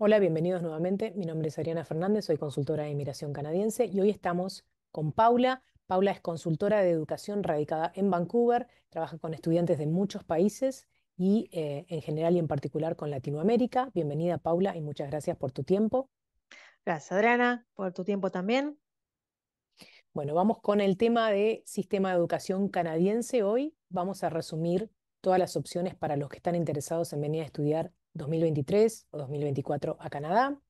Hola, bienvenidos nuevamente. Mi nombre es Adriana Fernández, soy consultora de inmigración canadiense y hoy estamos con Paula. Paula es consultora de educación radicada en Vancouver, trabaja con estudiantes de muchos países y eh, en general y en particular con Latinoamérica. Bienvenida Paula y muchas gracias por tu tiempo. Gracias Adriana por tu tiempo también. Bueno, vamos con el tema de sistema de educación canadiense hoy. Vamos a resumir todas las opciones para los que están interesados en venir a estudiar 2023 o 2024 a Canadá.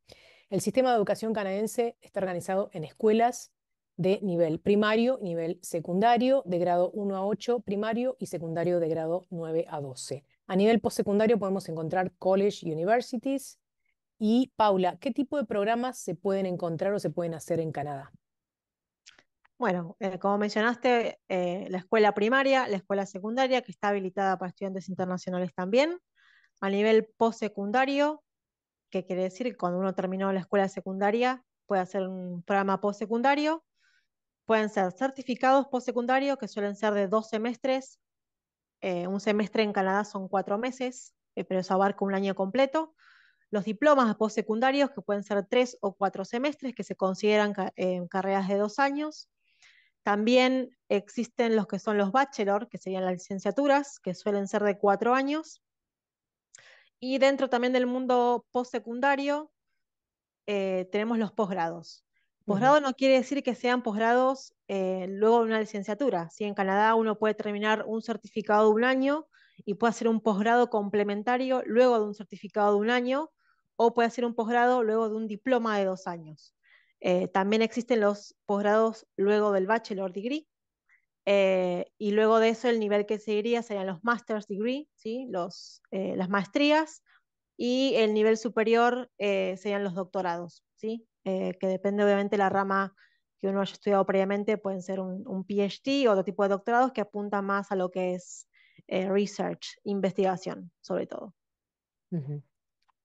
El sistema de educación canadiense está organizado en escuelas de nivel primario, nivel secundario, de grado 1 a 8 primario y secundario de grado 9 a 12. A nivel postsecundario podemos encontrar college universities. Y Paula, ¿qué tipo de programas se pueden encontrar o se pueden hacer en Canadá? Bueno, eh, como mencionaste, eh, la escuela primaria, la escuela secundaria, que está habilitada para estudiantes internacionales también, a nivel postsecundario, que quiere decir que cuando uno terminó la escuela secundaria puede hacer un programa postsecundario. Pueden ser certificados postsecundarios, que suelen ser de dos semestres. Eh, un semestre en Canadá son cuatro meses, eh, pero eso abarca un año completo. Los diplomas postsecundarios, que pueden ser tres o cuatro semestres, que se consideran carreras de dos años. También existen los que son los bachelor, que serían las licenciaturas, que suelen ser de cuatro años. Y dentro también del mundo postsecundario eh, tenemos los posgrados. Posgrado no quiere decir que sean posgrados eh, luego de una licenciatura. Si en Canadá uno puede terminar un certificado de un año y puede hacer un posgrado complementario luego de un certificado de un año o puede hacer un posgrado luego de un diploma de dos años. Eh, también existen los posgrados luego del bachelor degree, eh, y luego de eso el nivel que seguiría serían los master's degree, ¿sí? los, eh, las maestrías, y el nivel superior eh, serían los doctorados, ¿sí? que depende obviamente de la rama que uno haya estudiado previamente, pueden ser un, PhD o otro tipo de doctorados que apunta más a lo que es research, investigación sobre todo.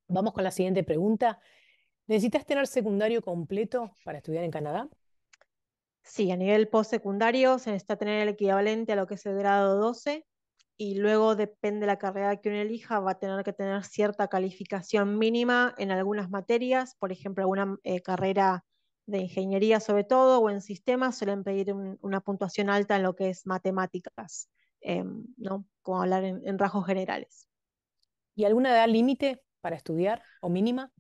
Vamos con la siguiente pregunta. ¿Necesitas tener secundario completo para estudiar en Canadá? Sí, a nivel postsecundario se necesita tener el equivalente a lo que es el grado 12 y luego depende de la carrera que uno elija, va a tener que tener cierta calificación mínima en algunas materias, por ejemplo, alguna eh, carrera de ingeniería sobre todo o en sistemas suelen pedir una puntuación alta en lo que es matemáticas, em, ¿no? Como hablar en rasgos generales. ¿Y alguna edad límite para estudiar o mínima?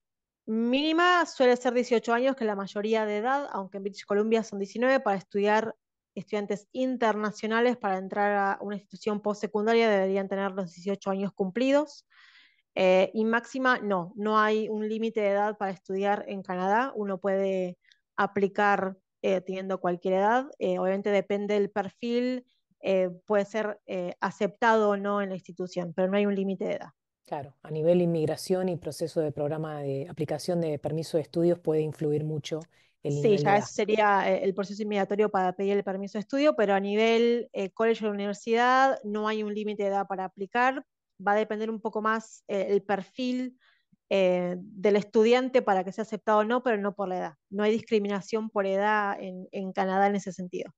mínima suele ser 18 años, que es la mayoría de edad, aunque en British Columbia son 19, para estudiar estudiantes internacionales para entrar a una institución postsecundaria deberían tener los 18 años cumplidos. Eh, y máxima, no, no hay un límite de edad para estudiar en Canadá. Uno puede aplicar eh, teniendo cualquier edad. Eh, obviamente depende del perfil, puede ser aceptado o no en la institución, pero no hay un límite de edad. Claro, a nivel inmigración y proceso de programa de aplicación de permiso de estudios puede influir mucho el Sí, ya sería eh, el proceso inmigratorio para pedir el permiso de estudio, pero a nivel eh, colegio o universidad no hay un límite de edad para aplicar. Va a depender un poco más eh, el perfil del estudiante para que sea aceptado o no, pero no por la edad. No hay discriminación por edad en Canadá en ese sentido.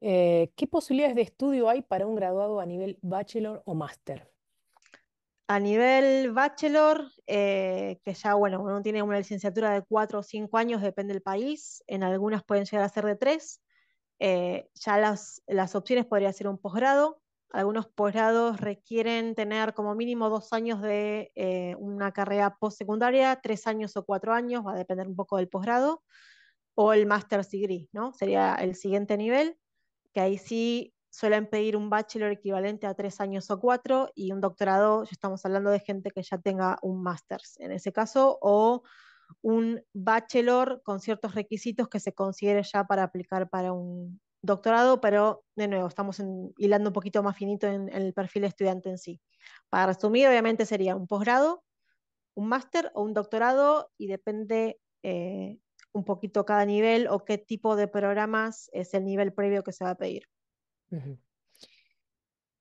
Eh, ¿qué posibilidades de estudio hay para un graduado a nivel bachelor o máster? A nivel bachelor, eh, que ya, bueno, uno tiene una licenciatura de cuatro o cinco años, depende del país, en algunas pueden llegar a ser de tres. Eh, ya las, las opciones podría ser un posgrado. Algunos posgrados requieren tener como mínimo dos años de una carrera postsecundaria, tres años o cuatro años, va a depender un poco del posgrado, o el master's degree, ¿no? Sería el siguiente nivel que ahí sí suelen pedir un bachelor equivalente a tres años o cuatro y un doctorado, ya estamos hablando de gente que ya tenga un máster en ese caso, o un bachelor con ciertos requisitos que se considere ya para aplicar para un doctorado, pero de nuevo, estamos hilando un poquito más finito en, el perfil estudiante en sí. Para resumir, obviamente sería un posgrado, un máster o un doctorado y depende eh, un poquito cada nivel o qué tipo de programas es el nivel previo que se va a pedir.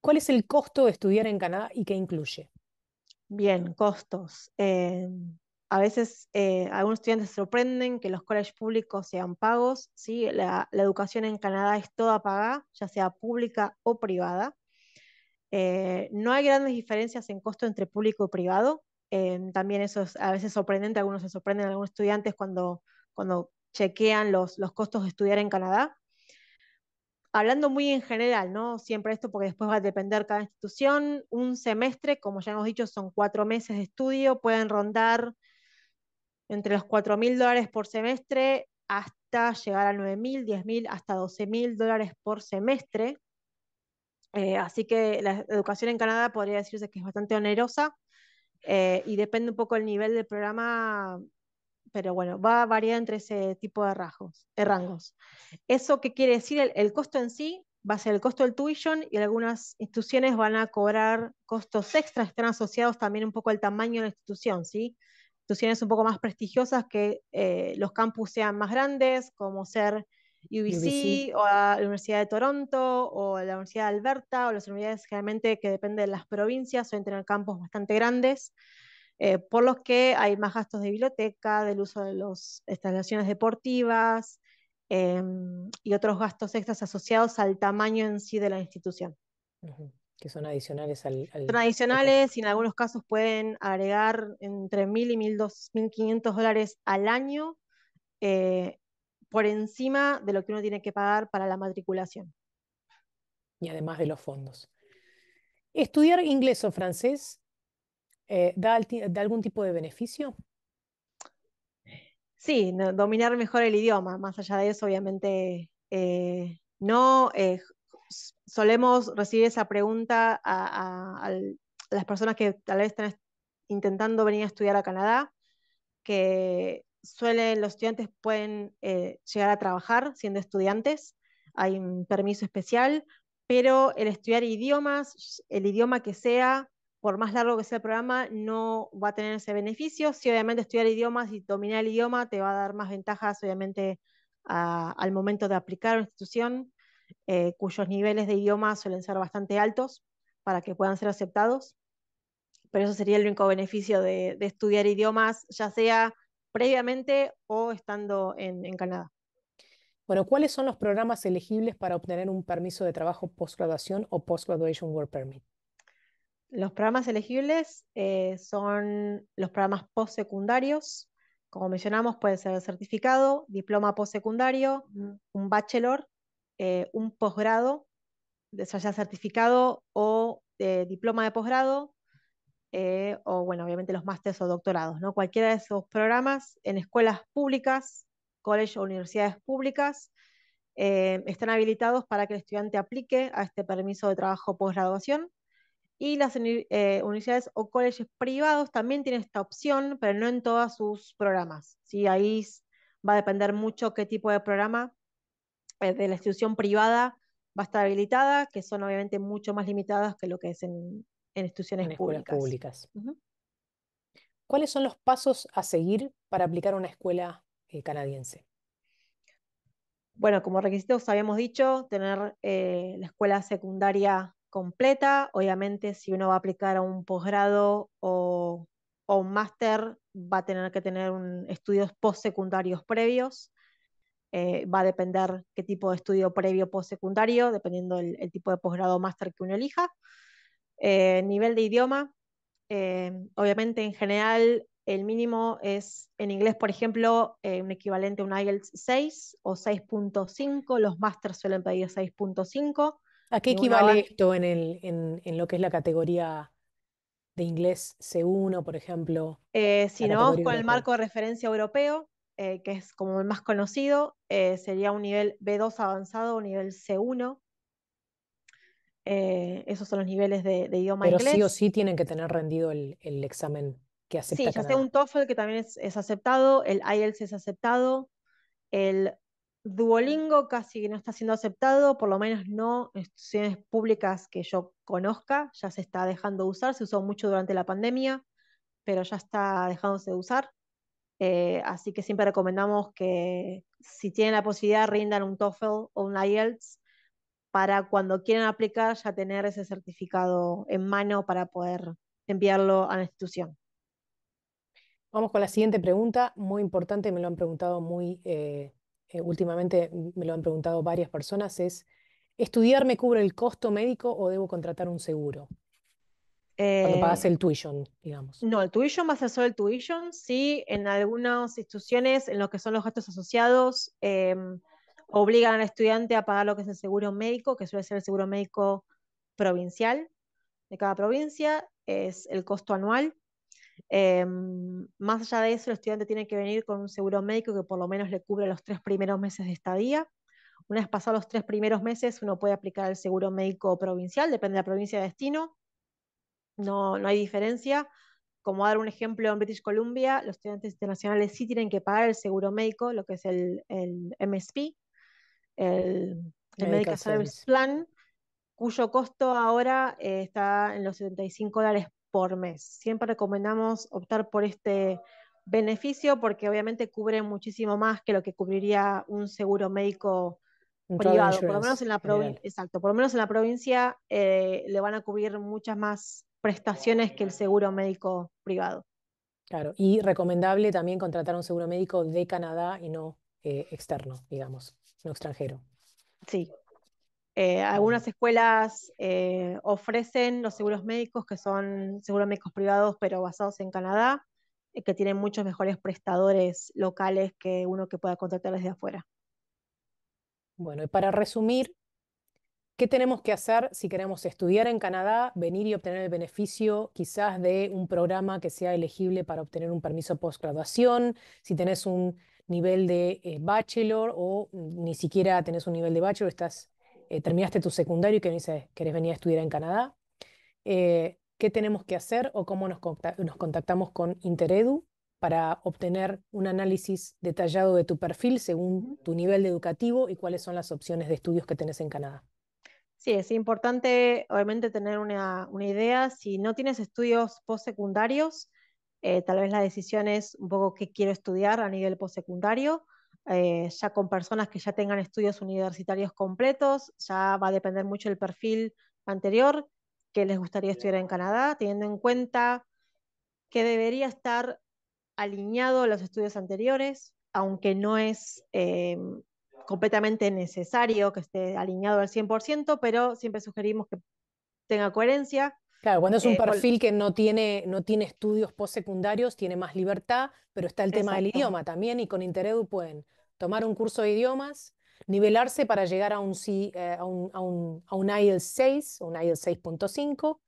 ¿Cuál es el costo de estudiar en Canadá y qué incluye? Bien, costos. Eh, a veces eh, algunos estudiantes se sorprenden que los colegios públicos sean pagos. ¿sí? La, educación en Canadá es toda pagada, ya sea pública o privada. Eh, no hay grandes diferencias en costo entre público y privado. también eso es a veces sorprendente. Algunos se sorprenden, algunos estudiantes cuando cuando chequean los, costos de estudiar en Canadá. Hablando muy en general, ¿no? Siempre esto porque después va a depender cada institución. Un semestre, como ya hemos dicho, son cuatro meses de estudio, pueden rondar entre los 4.000 dólares por semestre hasta llegar a 9.000, 10.000, hasta 12.000 dólares por semestre. Eh, así que la educación en Canadá podría decirse que es bastante onerosa eh, y depende un poco el nivel del programa, pero bueno, va a variar entre ese tipo de, rangos. ¿Eso qué quiere decir? El, costo en sí va a ser el costo del tuition y algunas instituciones van a cobrar costos extras, están asociados también un poco al tamaño de la institución, ¿sí? Instituciones un poco más prestigiosas que eh, los campus sean más grandes, como ser UBC, o la Universidad de Toronto o la Universidad de Alberta o las universidades generalmente que dependen de las provincias suelen tener campus bastante grandes. Eh, por los que hay más gastos de biblioteca, del uso de las instalaciones deportivas em, y otros gastos extras asociados al tamaño en sí de la institución. Que son adicionales al, Son y en algunos casos pueden agregar entre 1.000 y 1.500 dólares al año eh, por encima de lo que uno tiene que pagar para la matriculación. Y además de los fondos. ¿Estudiar inglés o francés eh, ¿da, algún tipo de beneficio? Sí, dominar mejor el idioma. Más allá de eso, obviamente, eh, no eh, solemos recibir esa pregunta a, a, las personas que tal vez están intentando venir a estudiar a Canadá, que suelen, los estudiantes pueden eh, llegar a trabajar siendo estudiantes, hay un permiso especial, pero el estudiar idiomas, el idioma que sea, por más largo que sea el programa, no va a tener ese beneficio. Si obviamente estudiar idiomas y dominar el idioma te va a dar más ventajas, obviamente, al momento de aplicar a una institución, eh, cuyos niveles de idioma suelen ser bastante altos para que puedan ser aceptados. Pero eso sería el único beneficio de, estudiar idiomas, ya sea previamente o estando en, en Canadá. Bueno, ¿cuáles son los programas elegibles para obtener un permiso de trabajo postgraduación o postgraduation work permit? los programas elegibles eh, son los programas postsecundarios. Como mencionamos, pueden ser certificado, diploma postsecundario, mm. un bachelor, eh, un posgrado, ya sea certificado o eh, diploma de posgrado, o bueno, obviamente los másteres o doctorados. ¿no? Cualquiera de esos programas en escuelas públicas, colegios o universidades públicas, están habilitados para que el estudiante aplique a este permiso de trabajo postgraduación, y las eh, universidades o colegios privados también tienen esta opción, pero no en todos sus programas. ¿sí? Ahí va a depender mucho qué tipo de programa eh, de la institución privada va a estar habilitada, que son obviamente mucho más limitadas que lo que es en, instituciones públicas. ¿Cuáles son los pasos a seguir para aplicar una escuela eh, canadiense? Bueno, como requisitos habíamos dicho, tener la escuela secundaria completa. Obviamente, si uno va a aplicar a un posgrado o, un máster, va a tener que tener un, estudios postsecundarios previos. Eh, va a depender qué tipo de estudio previo postsecundario, dependiendo del tipo de posgrado o máster que uno elija. Eh, nivel de idioma, eh, obviamente en general el mínimo es en inglés, por ejemplo, un equivalente a un IELTS 6 o 6.5, los másters suelen pedir 6.5. ¿A qué equivale esto en, en, lo que es la categoría de inglés C1, por ejemplo? Eh, si no, vamos con el marco de referencia europeo, eh, que es como el más conocido, eh, sería un nivel B2 avanzado o nivel C1. esos son los niveles de, idioma inglés. Pero sí o sí tienen que tener rendido el, examen que acepta Sí, ya sea un TOEFL que también es, es aceptado, el IELTS es aceptado, el Duolingo casi que no está siendo aceptado, por lo menos no en instituciones públicas que yo conozca, ya se está dejando de usar, se usó mucho durante la pandemia, pero ya está dejándose de usar. Eh, así que siempre recomendamos que si tienen la posibilidad rindan un TOEFL o un IELTS para cuando quieran aplicar ya tener ese certificado en mano para poder enviarlo a la institución. Vamos con la siguiente pregunta, muy importante, me lo han preguntado muy eh, eh, últimamente me lo han preguntado varias personas, es, ¿estudiar me cubre el costo médico o debo contratar un seguro? Cuando eh, pagas el tuition, digamos. No, el tuition va a ser solo el tuition, sí, en algunas instituciones, en lo que son los gastos asociados, em, obligan al estudiante a pagar lo que es el seguro médico, que suele ser el seguro médico provincial de cada provincia, es el costo anual, Em, más allá de eso, el estudiante tiene que venir con un seguro médico que por lo menos le cubre los tres primeros meses de estadía. Una vez pasados los tres primeros meses, uno puede aplicar el seguro médico provincial, depende de la provincia de destino. No, no hay diferencia. Como dar un ejemplo, en British Columbia, los estudiantes internacionales sí tienen que pagar el seguro médico, lo que es el, MSP, el, Medical Service Plan, cuyo costo ahora eh, está en los 75 dólares Siempre recomendamos optar por este beneficio porque obviamente cubre muchísimo más que lo que cubriría un seguro médico privado. Por lo menos en la provincia, exacto, por lo menos en la provincia eh, le van a cubrir muchas más prestaciones que el seguro médico privado. Claro, y recomendable también contratar un seguro médico de Canadá y no eh, externo, digamos, no extranjero. Sí, eh, algunas escuelas eh, ofrecen los seguros médicos, que son seguros médicos privados, pero basados en Canadá, eh, que tienen muchos mejores prestadores locales que uno que pueda contratar desde afuera. Bueno, y para resumir, ¿qué tenemos que hacer si queremos estudiar en Canadá, venir y obtener el beneficio quizás de un programa que sea elegible para obtener un permiso postgraduación? Si tenés un nivel de bachelor o ni siquiera tenés un nivel de bachelor, estás eh, terminaste tu secundario y que dices, ¿querés venir a estudiar en Canadá? Eh, ¿Qué tenemos que hacer o cómo nos, contactamos con Interedu para obtener un análisis detallado de tu perfil según tu nivel de educativo y cuáles son las opciones de estudios que tenés en Canadá? Sí, es importante obviamente tener una, idea. Si no tienes estudios postsecundarios, eh, tal vez la decisión es un poco qué quiero estudiar a nivel postsecundario eh, ya con personas que ya tengan estudios universitarios completos, ya va a depender mucho el perfil anterior que les gustaría estudiar en Canadá, teniendo en cuenta que debería estar alineado a los estudios anteriores, aunque no es eh, completamente necesario que esté alineado al 100%, pero siempre sugerimos que tenga coherencia. Claro, cuando es un eh, perfil que no tiene, no tiene estudios postsecundarios, tiene más libertad, pero está el tema del idioma también y con Interedu pueden tomar un curso de idiomas, nivelarse para llegar a un, eh, a un, a IELTS 6, un IELTS 6.5,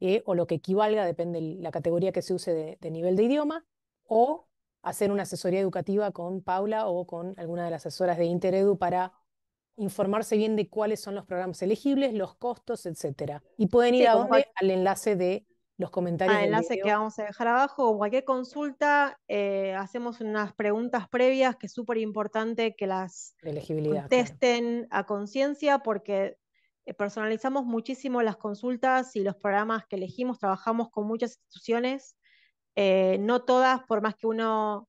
eh, o lo que equivalga, depende de la categoría que se use de nivel de idioma, o hacer una asesoría educativa con Paula o con alguna de las asesoras de Interedu para informarse bien de cuáles son los programas elegibles, los costos, etcétera. Y pueden ir al enlace de los comentarios. Al enlace que vamos a dejar abajo, o cualquier consulta, eh, hacemos unas preguntas previas que es súper importante que las testen a conciencia porque eh, personalizamos muchísimo las consultas y los programas que elegimos, trabajamos con muchas instituciones, eh, no todas, por más que uno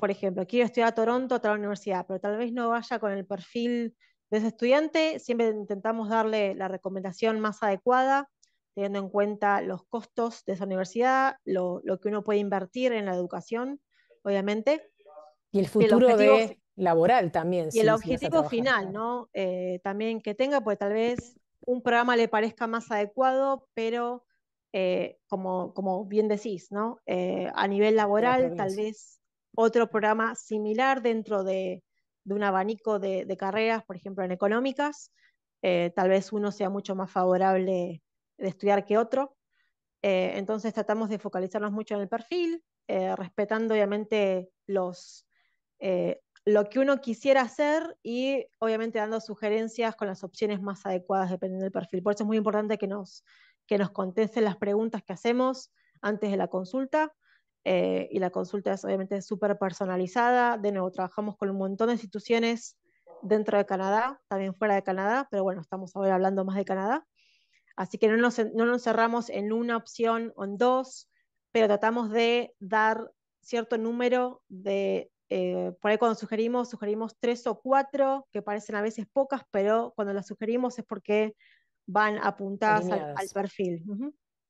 por ejemplo, quiero estudiar a Toronto, a universidad, pero tal vez no vaya con el perfil de ese estudiante, siempre intentamos darle la recomendación más adecuada, teniendo en cuenta los costos de esa universidad, lo, que uno puede invertir en la educación, obviamente. Y el futuro de laboral también. Y el objetivo final, ¿no? Eh, también que tenga, pues tal vez un programa le parezca más adecuado, pero eh, como, como bien decís, ¿no? Eh, a nivel laboral, tal vez otro programa similar dentro de, un abanico de, carreras, por ejemplo, en económicas. Eh, tal vez uno sea mucho más favorable de estudiar que otro. Eh, entonces tratamos de focalizarnos mucho en el perfil, eh, respetando obviamente los, lo que uno quisiera hacer y obviamente dando sugerencias con las opciones más adecuadas dependiendo del perfil. Por eso es muy importante que nos, que nos contesten las preguntas que hacemos antes de la consulta eh, y la consulta es obviamente súper personalizada. De nuevo, trabajamos con un montón de instituciones dentro de Canadá, también fuera de Canadá, pero bueno, estamos ahora hablando más de Canadá. Así que no nos, no nos cerramos en una opción o en dos, pero tratamos de dar cierto número de, eh, por ahí cuando sugerimos, sugerimos tres o cuatro, que parecen a veces pocas, pero cuando las sugerimos es porque van apuntadas al, perfil.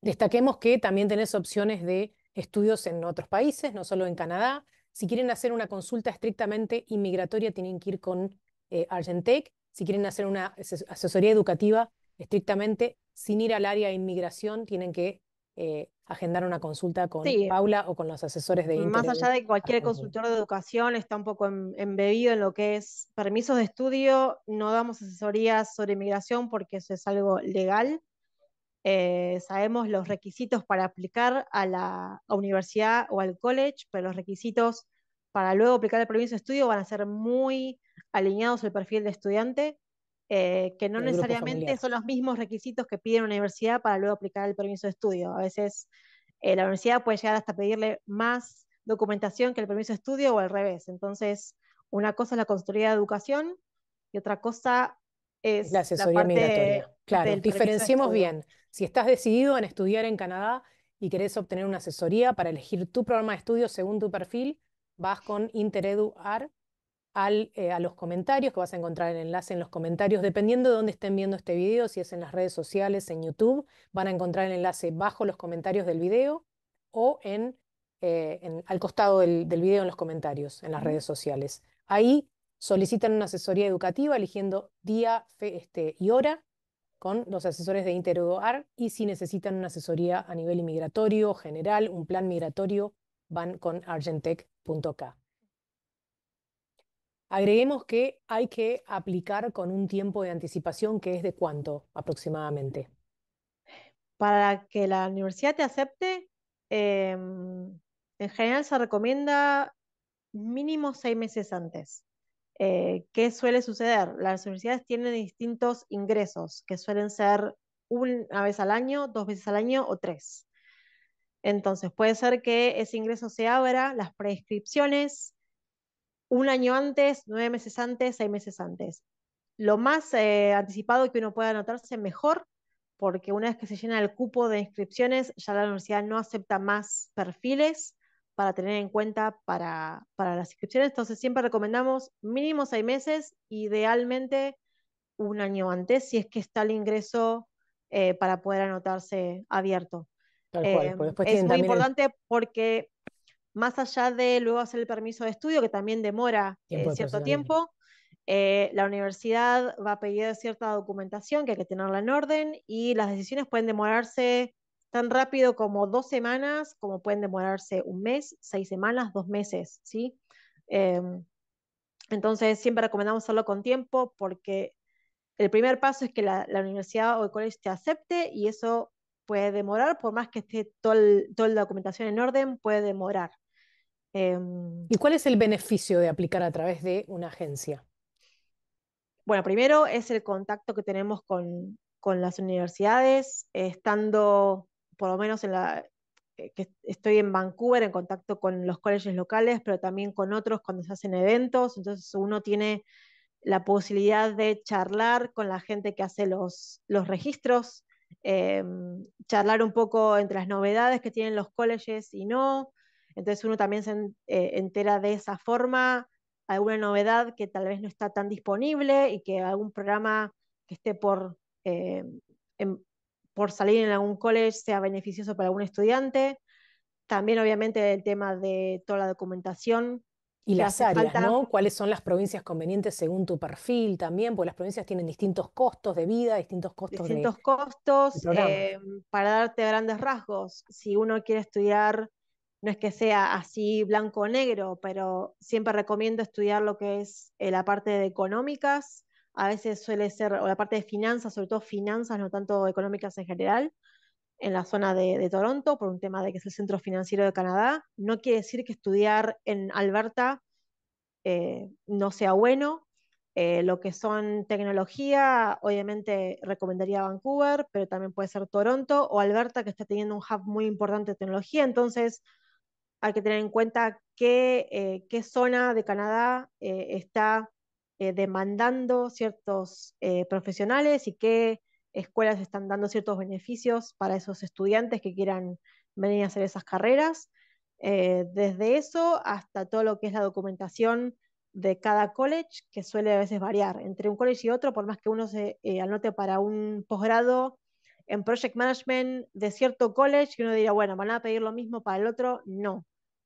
Destaquemos que también tenés opciones de estudios en otros países, no solo en Canadá. Si quieren hacer una consulta estrictamente inmigratoria, tienen que ir con eh, Argentec. Si quieren hacer una asesoría educativa estrictamente, sin ir al área de inmigración, tienen que eh, agendar una consulta con Paula o con los asesores de Más allá de cualquier consultor de educación está un poco em, embebido en lo que es permisos de estudio, no damos asesorías sobre inmigración porque eso es algo legal. Eh, sabemos los requisitos para aplicar a la universidad o al college, pero los requisitos para luego aplicar el permiso de estudio van a ser muy alineados al perfil de estudiante, eh, que no necesariamente son los mismos requisitos que pide una universidad para luego aplicar el permiso de estudio. A veces eh, la universidad puede llegar hasta pedirle más documentación que el permiso de estudio o al revés. Entonces, una cosa es la consultoría de educación y otra cosa la asesoría migratoria. Claro, diferenciemos bien. Si estás decidido en estudiar en Canadá y querés obtener una asesoría para elegir tu programa de estudio según tu perfil, vas con Intereduar al, eh, a los comentarios, que vas a encontrar el enlace en los comentarios, dependiendo de dónde estén viendo este video, si es en las redes sociales, en YouTube, van a encontrar el enlace bajo los comentarios del video o en, eh, al costado del, del, video en los comentarios, en las redes sociales. Ahí solicitan una asesoría educativa eligiendo día fe, este, y hora con los asesores de InterUdoAR y si necesitan una asesoría a nivel inmigratorio general, un plan migratorio, van con argentec.ca. Agreguemos que hay que aplicar con un tiempo de anticipación que es de cuánto aproximadamente. Para que la universidad te acepte, em, en general se recomienda mínimo seis meses antes. Eh, ¿Qué suele suceder? Las universidades tienen distintos ingresos, que suelen ser una vez al año, dos veces al año o tres. Entonces, puede ser que ese ingreso se abra, las prescripciones, un año antes, nueve meses antes, seis meses antes. Lo más eh, anticipado que uno pueda anotarse mejor, porque una vez que se llena el cupo de inscripciones, ya la universidad no acepta más perfiles para tener en cuenta para, las inscripciones. Entonces siempre recomendamos mínimo seis meses, idealmente un año antes, si es que está el ingreso eh, para poder anotarse abierto. Tal eh, es muy importante porque más allá de luego hacer el permiso de estudio, que también demora eh, cierto tiempo, la universidad va a pedir cierta documentación que hay que tenerla en orden y las decisiones pueden demorarse tan rápido como dos semanas, como pueden demorarse un mes, seis semanas, dos meses, ¿sí? Em, entonces, siempre recomendamos hacerlo con tiempo porque el primer paso es que la, universidad o el colegio te acepte y eso puede demorar, por más que esté toda la documentación en orden, puede demorar. Em, ¿Y cuál es el beneficio de aplicar a través de una agencia? Bueno, primero es el contacto que tenemos con, las universidades, estando por lo menos en la eh, que estoy en Vancouver en contacto con los colegios locales, pero también con otros cuando se hacen eventos, entonces uno tiene la posibilidad de charlar con la gente que hace los, los registros, eh, charlar un poco entre las novedades que tienen los colegios y no, entonces uno también se eh, entera de esa forma alguna novedad que tal vez no está tan disponible y que algún programa que esté por por salir en algún college sea beneficioso para algún estudiante. También, obviamente, el tema de toda la documentación. Y las áreas, ¿no? ¿Cuáles son las provincias convenientes según tu perfil también? Porque las provincias tienen distintos costos de vida, distintos costos distintos de. costos. Distintos eh, para darte grandes rasgos, si uno quiere estudiar, no es que sea así blanco o negro, pero siempre recomiendo estudiar lo que es eh, la parte de económicas, a veces suele ser, o la parte de finanzas, sobre todo finanzas, no tanto económicas en general, en la zona de, Toronto, por un tema de que es el centro financiero de Canadá. No quiere decir que estudiar en Alberta eh, no sea bueno. Eh, lo que son tecnología, obviamente recomendaría Vancouver, pero también puede ser Toronto o Alberta, que está teniendo un hub muy importante de tecnología. Entonces, hay que tener en cuenta eh, qué zona de Canadá está eh, demandando ciertos eh, profesionales y qué escuelas están dando ciertos beneficios para esos estudiantes que quieran venir a hacer esas carreras. Eh, desde eso hasta todo lo que es la documentación de cada college, que suele a veces variar entre un college y otro, por más que uno se anote para un posgrado en project management de cierto college, que uno diría, bueno, van a pedir lo mismo para el otro, no.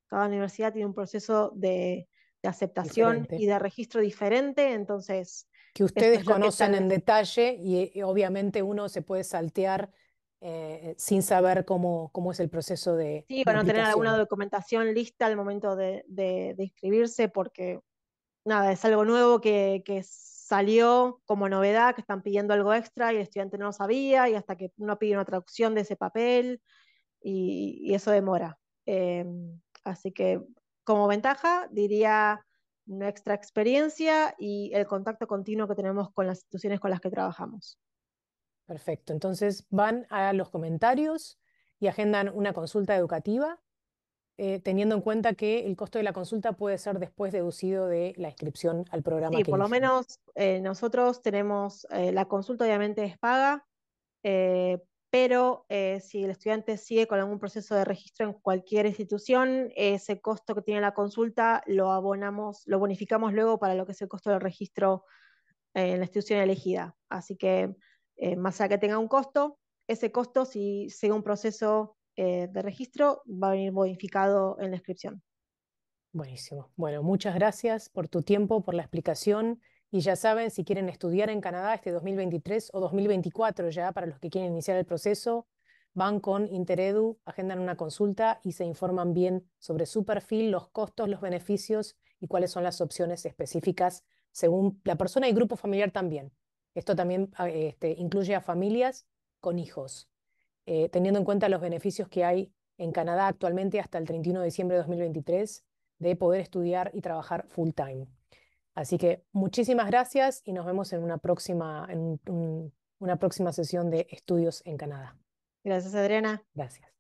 Cada universidad tiene un proceso de, de aceptación y de registro diferente, entonces... Que ustedes conocen en detalle y, obviamente uno se puede saltear eh, sin saber cómo, cómo es el proceso de... Sí, para no tener alguna documentación lista al momento de, inscribirse porque nada, es algo nuevo que, salió como novedad, que están pidiendo algo extra y el estudiante no lo sabía y hasta que uno pide una traducción de ese papel y, eso demora. Eh, así que como ventaja, diría nuestra experiencia y el contacto continuo que tenemos con las instituciones con las que trabajamos. Perfecto, entonces van a los comentarios y agendan una consulta educativa, eh, teniendo en cuenta que el costo de la consulta puede ser después deducido de la inscripción al programa. Sí, por lo menos eh, nosotros tenemos, eh, la consulta obviamente es paga, pero eh, si el estudiante sigue con algún proceso de registro en cualquier institución, ese costo que tiene la consulta lo abonamos, lo bonificamos luego para lo que es el costo del registro en la institución elegida. Así que, eh, más allá que tenga un costo, ese costo, si sigue un proceso eh, de registro, va a venir bonificado en la inscripción. Buenísimo. Bueno, muchas gracias por tu tiempo, por la explicación. Y ya saben, si quieren estudiar en Canadá este 2023 o 2024 ya, para los que quieren iniciar el proceso, van con Interedu, agendan una consulta y se informan bien sobre su perfil, los costos, los beneficios y cuáles son las opciones específicas según la persona y grupo familiar también. Esto también ah, este, incluye a familias con hijos, eh, teniendo en cuenta los beneficios que hay en Canadá actualmente hasta el 31 de diciembre de 2023 de poder estudiar y trabajar full time. Así que muchísimas gracias y nos vemos en una próxima, en una próxima sesión de Estudios en Canadá. Gracias, Adriana. Gracias.